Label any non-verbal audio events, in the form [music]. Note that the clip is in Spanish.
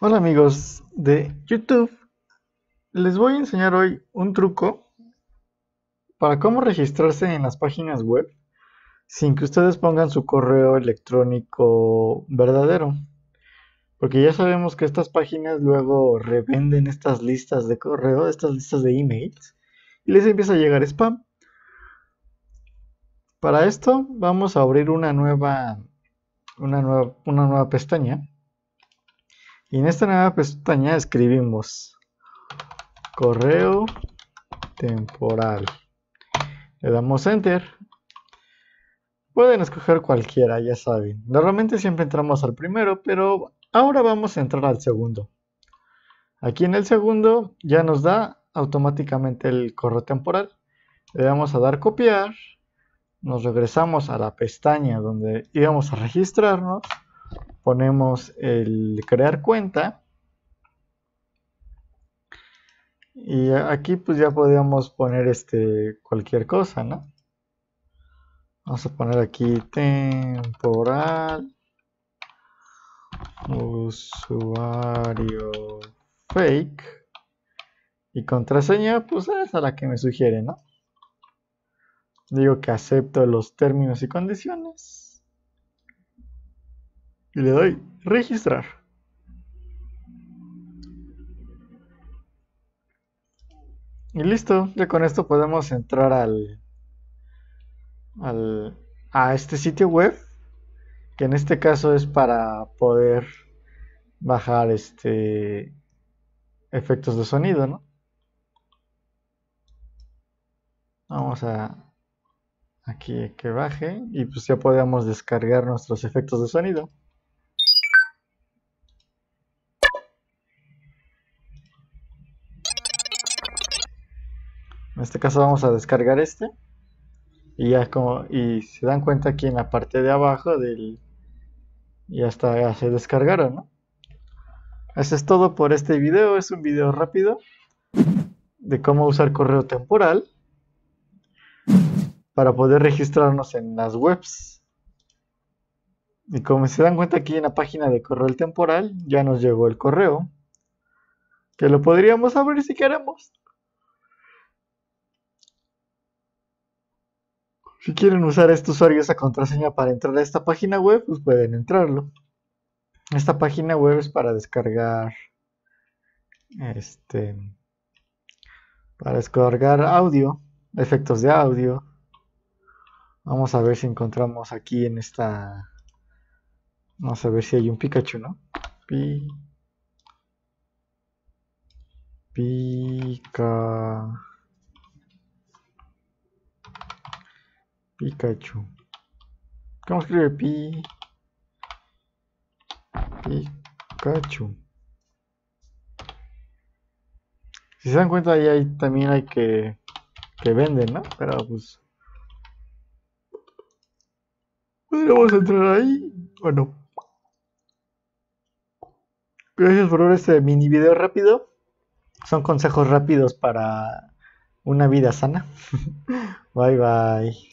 Hola amigos de YouTube, les voy a enseñar hoy un truco para cómo registrarse en las páginas web sin que ustedes pongan su correo electrónico verdadero. Porque ya sabemos que estas páginas luego revenden estas listas de correo, estas listas de emails, y les empieza a llegar spam. Para esto vamos a abrir una nueva, una nueva, una nueva pestaña y en esta nueva pestaña escribimos correo temporal. Le damos enter. Pueden escoger cualquiera, ya saben. Normalmente siempre entramos al primero, pero ahora vamos a entrar al segundo. Aquí en el segundo ya nos da automáticamente el correo temporal. Le damos a dar copiar. Nos regresamos a la pestaña donde íbamos a registrarnos ponemos el crear cuenta y aquí pues ya podríamos poner este cualquier cosa no vamos a poner aquí temporal usuario fake y contraseña pues es a la que me sugiere no digo que acepto los términos y condiciones y le doy registrar. Y listo, ya con esto podemos entrar al, a este sitio web, que en este caso es para poder bajar este efectos de sonido, Vamos a aquí que baje y pues ya podemos descargar nuestros efectos de sonido. En este caso vamos a descargar este. Y ya como, y se dan cuenta aquí en la parte de abajo del... Ya está, se descargaron, ¿no? Eso es todo por este video, es un video rápido de cómo usar correo temporal para poder registrarnos en las webs. Y como se dan cuenta aquí en la página de correo temporal, ya nos llegó el correo, que lo podríamos abrir si queremos. Si quieren usar este usuario y esa contraseña para entrar a esta página web, pues pueden entrarlo. Esta página web es para descargar este para descargar audio, efectos de audio. Vamos a ver si encontramos aquí en esta vamos a ver si hay un Pikachu, ¿no? Pi Pikachu Pikachu. ¿Cómo escribe Pi? Pikachu. Si se dan cuenta, ahí hay, también hay que, que venden, ¿no? Pero pues... ¿Podríamos pues, entrar ahí bueno. Gracias por ver este mini video rápido. Son consejos rápidos para una vida sana. [laughs] bye bye.